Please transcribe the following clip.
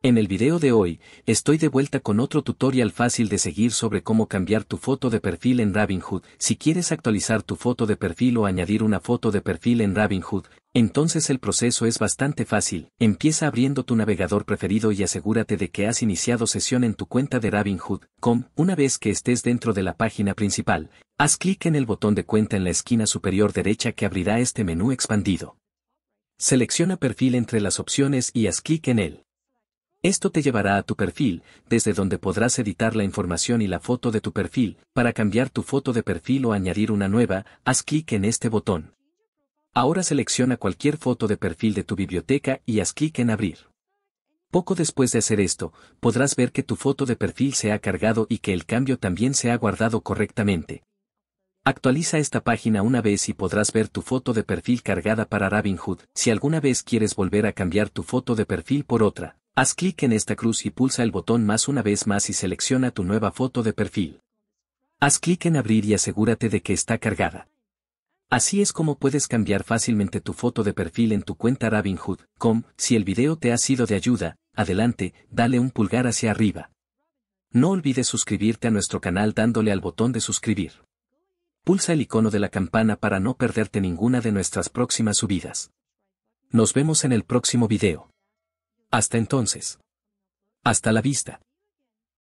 En el video de hoy, estoy de vuelta con otro tutorial fácil de seguir sobre cómo cambiar tu foto de perfil en Robinhood. Si quieres actualizar tu foto de perfil o añadir una foto de perfil en Robinhood, entonces el proceso es bastante fácil. Empieza abriendo tu navegador preferido y asegúrate de que has iniciado sesión en tu cuenta de Robinhood.com. Una vez que estés dentro de la página principal, haz clic en el botón de cuenta en la esquina superior derecha que abrirá este menú expandido. Selecciona perfil entre las opciones y haz clic en él. Esto te llevará a tu perfil, desde donde podrás editar la información y la foto de tu perfil. Para cambiar tu foto de perfil o añadir una nueva, haz clic en este botón. Ahora selecciona cualquier foto de perfil de tu biblioteca y haz clic en abrir. Poco después de hacer esto, podrás ver que tu foto de perfil se ha cargado y que el cambio también se ha guardado correctamente. Actualiza esta página una vez y podrás ver tu foto de perfil cargada para Robinhood. Si alguna vez quieres volver a cambiar tu foto de perfil por otra, Haz clic en esta cruz y pulsa el botón más una vez más y selecciona tu nueva foto de perfil. Haz clic en abrir y asegúrate de que está cargada. Así es como puedes cambiar fácilmente tu foto de perfil en tu cuenta Robinhood.com. Si el video te ha sido de ayuda, adelante, dale un pulgar hacia arriba. No olvides suscribirte a nuestro canal dándole al botón de suscribir. Pulsa el icono de la campana para no perderte ninguna de nuestras próximas subidas. Nos vemos en el próximo video. Hasta entonces. Hasta la vista.